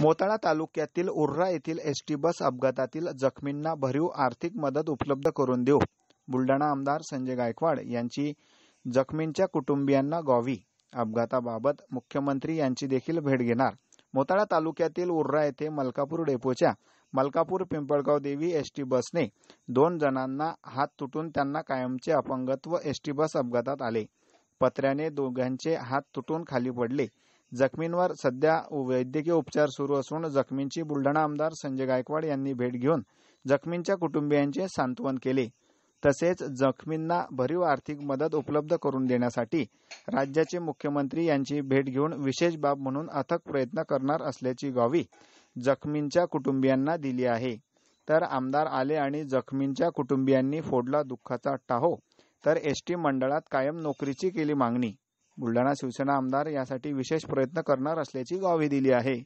मोताळा तालुक्यातील उर्रा येथील ST bus अपघातातील जखमींना भरीव आर्थिक मदत उपलब्ध करून देऊ बुलडाणा आमदार संजय गायकवाड यांची जखमींच्या कुटुंबियांना गावी अपघाताबाबत मुख्यमंत्री यांची देखील भेट घेणार मोताळा तालुक्यातील उर्रा येथे मलकापूर डेपोच्या मलकापूर पिंपळगाव देवी एसटी बसने दोन जणांना हात तुटून त्यांना कायमचे अपंगत्व एसटी बस अपघातात आले पत्र्याने दोघांचे हात तुटून खाली पडले जखमींवर सध्या वैद्यकीय उपचार सुरू असून जखमींची बुलढाणा आमदार संजय गायकवाड यांनी भेट घेऊन जखमींच्या कुटुंबियांचे सांत्वन केले तसेच जखमींना भरीव आर्थिक मदत उपलब्ध करून देण्यासाठी राज्याचे मुख्यमंत्री यांची भेट घेऊन विशेष बाब म्हणून अथक प्रयत्न करणार असल्याची गावी जखमींच्या कुटुंबियांना दिली आहे तर आमदार आले आणि जखमींच्या कुटुंबियांनी फोडला दुःखाचा टाहो तर एसटी मंडळात कायम नोकरीची केली मागणी बुलढाणा शिवसेना आमदार यासाठी विशेष प्रयत्न करणार असल्याची ग्वाही दिली आहे